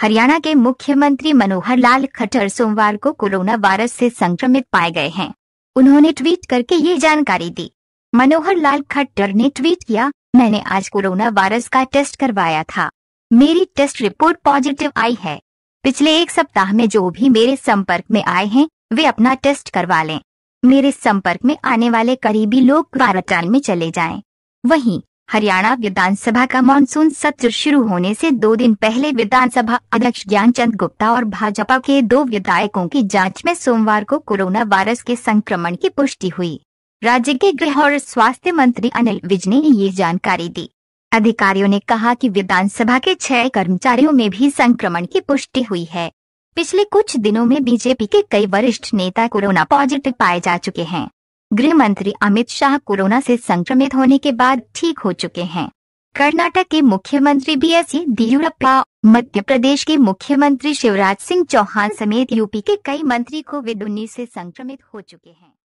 हरियाणा के मुख्यमंत्री मनोहर लाल खट्टर सोमवार को कोरोना वायरस से संक्रमित पाए गए हैं उन्होंने ट्वीट करके ये जानकारी दी मनोहर लाल खट्टर ने ट्वीट किया मैंने आज कोरोना वायरस का टेस्ट करवाया था मेरी टेस्ट रिपोर्ट पॉजिटिव आई है पिछले एक सप्ताह में जो भी मेरे संपर्क में आए हैं वे अपना टेस्ट करवा लें मेरे संपर्क में आने वाले करीबी लोग क्वारंटाइन में चले जाएं। वहीं हरियाणा विधानसभा का मानसून सत्र शुरू होने से दो दिन पहले विधानसभा अध्यक्ष ज्ञानचंद गुप्ता और भाजपा के दो विधायकों की जांच में सोमवार को कोरोना वायरस के संक्रमण की पुष्टि हुई राज्य के गृह और स्वास्थ्य मंत्री अनिल विज ने ये जानकारी दी अधिकारियों ने कहा कि विधानसभा के छह कर्मचारियों में भी संक्रमण की पुष्टि हुई है पिछले कुछ दिनों में बीजेपी के कई वरिष्ठ नेता कोरोना पॉजिटिव पाए जा चुके हैं गृह मंत्री अमित शाह कोरोना से संक्रमित होने के बाद ठीक हो चुके हैं कर्नाटक के मुख्यमंत्री बी एस येदियुरप्पा मध्य प्रदेश के मुख्यमंत्री शिवराज सिंह चौहान समेत यूपी के कई मंत्री कोविड उन्नीस से संक्रमित हो चुके हैं